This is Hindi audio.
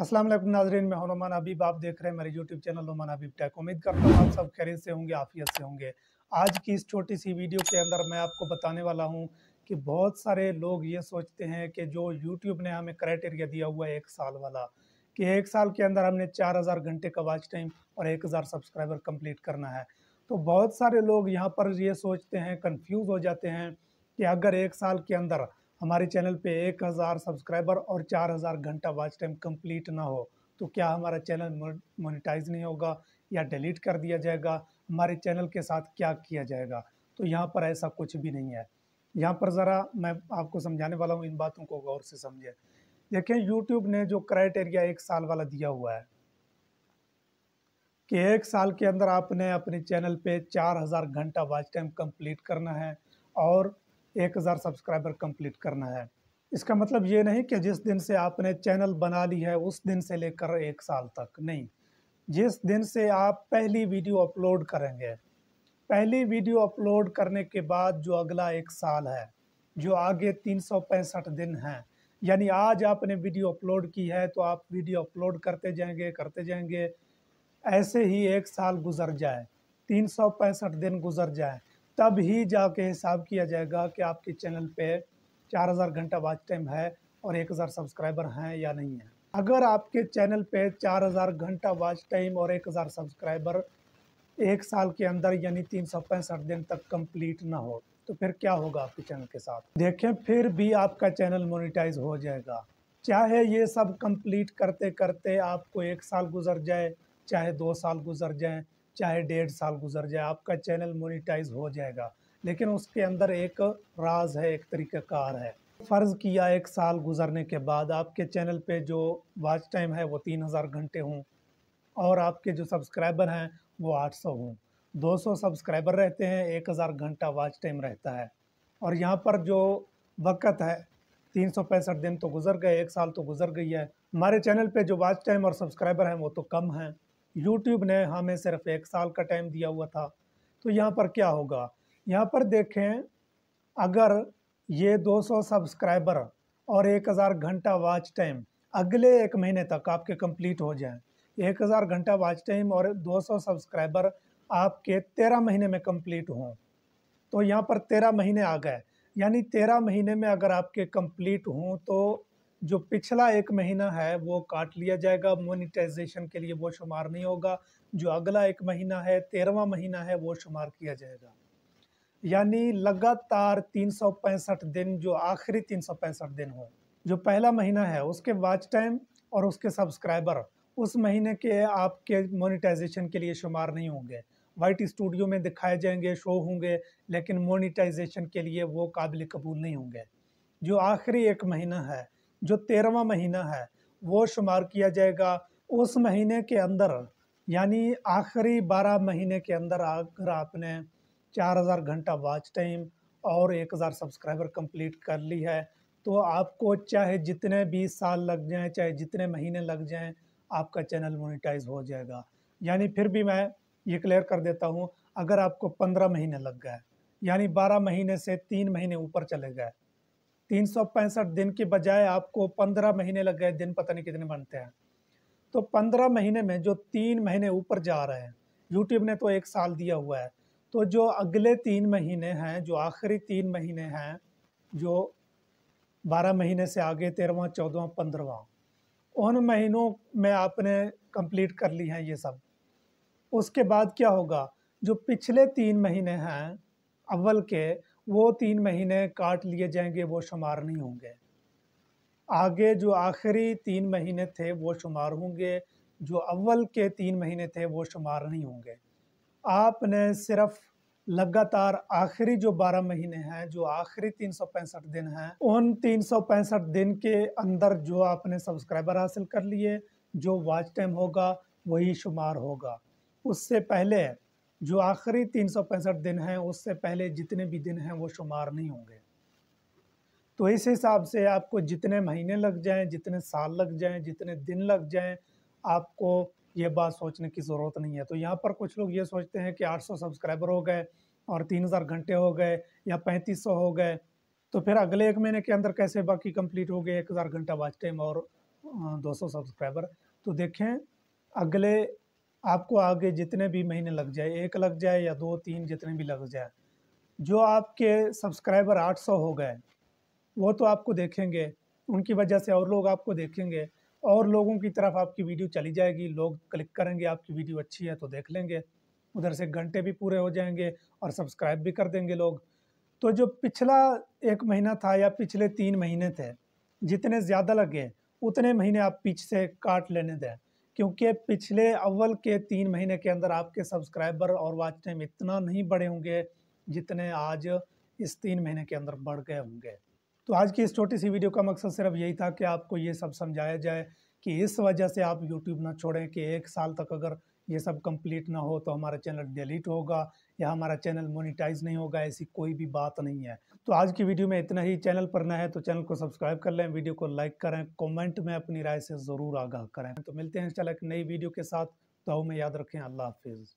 असलम नाजरीन मैं हनुमान हबीब आप देख रहे हैं मेरे YouTube channel Hanuman Habib tech उम्मीद करता हूँ आप सब खैरियत से होंगे आफियत से होंगे आज की इस छोटी सी वीडियो के अंदर मैं आपको बताने वाला हूँ कि बहुत सारे लोग ये सोचते हैं कि जो यूट्यूब ने हमें क्राइटेरिया दिया हुआ है एक साल वाला कि एक साल के अंदर हमने चार हज़ार घंटे का वाच टाइम और एक हज़ार सब्सक्राइबर कम्प्लीट करना है तो बहुत सारे लोग यहाँ पर ये सोचते हैं कन्फ्यूज़ हो जाते हैं कि अगर एक साल के अंदर हमारे चैनल पे एक हज़ार सब्सक्राइबर और चार हज़ार घंटा वॉच टाइम कंप्लीट ना हो तो क्या हमारा चैनल मोनिटाइज नहीं होगा या डिलीट कर दिया जाएगा हमारे चैनल के साथ क्या किया जाएगा तो यहाँ पर ऐसा कुछ भी नहीं है यहाँ पर ज़रा मैं आपको समझाने वाला हूँ इन बातों को गौर से समझें देखें यूट्यूब ने जो क्राइटेरिया एक साल वाला दिया हुआ है कि एक साल के अंदर आपने अपने चैनल पे 4000 घंटा वॉच टाइम कंप्लीट करना है और एक हज़ार सब्सक्राइबर कंप्लीट करना है इसका मतलब ये नहीं कि जिस दिन से आपने चैनल बना ली है उस दिन से लेकर एक साल तक नहीं जिस दिन से आप पहली वीडियो अपलोड करेंगे पहली वीडियो अपलोड करने के बाद जो अगला एक साल है जो आगे तीन सौ पैंसठ दिन हैं यानी आज आपने वीडियो अपलोड की है तो आप वीडियो अपलोड करते जाएंगे करते जाएंगे ऐसे ही एक साल गुजर जाए तीन सौ पैंसठ दिन गुजर जाए तब ही जाके हिसाब किया जाएगा कि आपके चैनल पे 4000 घंटा वॉच टाइम है और 1000 सब्सक्राइबर हैं या नहीं है अगर आपके चैनल पे 4000 घंटा वॉच टाइम और 1000 सब्सक्राइबर एक साल के अंदर यानी तीन दिन तक कंप्लीट ना हो तो फिर क्या होगा आपके चैनल के साथ देखें फिर भी आपका चैनल मोनिटाइज हो जाएगा चाहे ये सब कंप्लीट करते करते आपको एक साल गुजर जाए चाहे दो साल गुजर जाए चाहे डेढ़ साल गुजर जाए आपका चैनल मोनिटाइज हो जाएगा लेकिन उसके अंदर एक राज है एक तरीक़ाकार है फ़र्ज़ किया एक साल गुजरने के बाद आपके चैनल पे जो वॉच टाइम है वो तीन हज़ार घंटे हों और आपके जो सब्सक्राइबर हैं वो आठ सौ हों दो सौ सब्सक्राइबर रहते हैं एक हज़ार घंटा वॉच टाइम रहता है और यहाँ पर जो वक़्त है तीन सौ पैंसठ दिन तो गुजर गए एक साल तो गुजर गई है हमारे चैनल पे जो वॉच टाइम और सब्सक्राइबर हैं वो तो कम हैं यूट्यूब ने हमें सिर्फ एक साल का टाइम दिया हुआ था तो यहाँ पर क्या होगा यहाँ पर देखें अगर ये 200 सब्सक्राइबर और 1000 घंटा वॉच टाइम अगले एक महीने तक आपके कंप्लीट हो जाएं 1000 घंटा वॉच टाइम और 200 सब्सक्राइबर आपके 13 महीने में कंप्लीट हों तो यहाँ पर 13 महीने आ गए यानी 13 महीने में अगर आपके कंप्लीट हों तो जो पिछला एक महीना है वो काट लिया जाएगा मोनिटाइजेशन के लिए वो शुमार नहीं होगा जो अगला एक महीना है तेरहवा महीना है वो शुमार किया जाएगा यानी लगातार तीन सौ पैंसठ दिन जो आखिरी तीन सौ पैंसठ दिन हो जो पहला महीना है उसके वॉच टाइम और उसके सब्सक्राइबर उस महीने के आपके मोनिटाइजेशन के लिए शुमार नहीं होंगे वाइट स्टूडियो में दिखाए जाएंगे शो होंगे लेकिन मोनिटाइजेशन के लिए वो काबिल कबूल नहीं होंगे जो आखिरी एक महीना है जो तेरहवा महीना है वो शुमार किया जाएगा उस महीने के अंदर यानी आखिरी बारह महीने के अंदर अगर आपने चार हज़ार घंटा वॉच टाइम और एक हज़ार सब्सक्राइबर कंप्लीट कर ली है तो आपको चाहे जितने भी साल लग जाएं चाहे जितने महीने लग जाएं आपका चैनल मोनेटाइज हो जाएगा यानी फिर भी मैं ये क्लियर कर देता हूँ अगर आपको पंद्रह महीने लग गए यानी बारह महीने से तीन महीने ऊपर चले गए तीन सौ पैंसठ दिन के बजाय आपको पंद्रह महीने लग गए दिन पता नहीं कितने बनते हैं तो पंद्रह महीने में जो तीन महीने ऊपर जा रहे हैं यूट्यूब ने तो एक साल दिया हुआ है तो जो अगले तीन महीने हैं जो आखिरी तीन महीने हैं जो बारह महीने से आगे तेरहवा चौदवा पंद्रवा उन महीनों में आपने कंप्लीट कर ली है ये सब उसके बाद क्या होगा जो पिछले तीन महीने हैं अव्वल के वो तीन महीने काट लिए जाएंगे वो शुमार नहीं होंगे आगे जो आखिरी तीन महीने थे वो शुमार होंगे जो अव्वल के तीन महीने थे वो शुमार नहीं होंगे आपने सिर्फ लगातार आखिरी जो बारह महीने हैं जो आखिरी तीन सौ पैंसठ दिन हैं उन तीन सौ पैंसठ दिन के अंदर जो आपने सब्सक्राइबर हासिल कर लिए जो वॉच टाइम होगा वही शुमार होगा उससे पहले जो आखिरी तीन सौ पैंसठ दिन हैं उससे पहले जितने भी दिन हैं वो शुमार नहीं होंगे तो इस हिसाब से आपको जितने महीने लग जाएं जितने साल लग जाएं जितने दिन लग जाएं आपको ये बात सोचने की ज़रूरत नहीं है तो यहाँ पर कुछ लोग ये सोचते हैं कि 800 सब्सक्राइबर हो गए और 3000 घंटे हो गए या 3500 हो गए तो फिर अगले एक महीने के अंदर कैसे बाकी कंप्लीट हो गए एक हज़ार घंटा वाच टाइम और दो सब्सक्राइबर तो देखें अगले आपको आगे जितने भी महीने लग जाए एक लग जाए या दो तीन जितने भी लग जाए जो आपके सब्सक्राइबर 800 हो गए वो तो आपको देखेंगे उनकी वजह से और लोग आपको देखेंगे और लोगों की तरफ आपकी वीडियो चली जाएगी लोग क्लिक करेंगे आपकी वीडियो अच्छी है तो देख लेंगे उधर से घंटे भी पूरे हो जाएंगे और सब्सक्राइब भी कर देंगे लोग तो जो पिछला एक महीना था या पिछले तीन महीने थे जितने ज़्यादा लगे उतने महीने आप पीछे से काट लेने दें क्योंकि पिछले अव्वल के तीन महीने के अंदर आपके सब्सक्राइबर और वाच टाइम इतना नहीं बढ़े होंगे जितने आज इस तीन महीने के अंदर बढ़ गए होंगे तो आज की इस छोटी सी वीडियो का मकसद सिर्फ यही था कि आपको ये सब समझाया जाए कि इस वजह से आप यूट्यूब ना छोड़ें कि एक साल तक अगर ये सब कंप्लीट ना हो तो हमारा चैनल डिलीट होगा या हमारा चैनल मोनिटाइज नहीं होगा ऐसी कोई भी बात नहीं है तो आज की वीडियो में इतना ही चैनल पर ना है तो चैनल को सब्सक्राइब कर लें वीडियो को लाइक करें कमेंट में अपनी राय से ज़रूर आगाह करें तो मिलते हैं चल एक नई वीडियो के साथ तो में याद रखें अल्लाह हाफिज़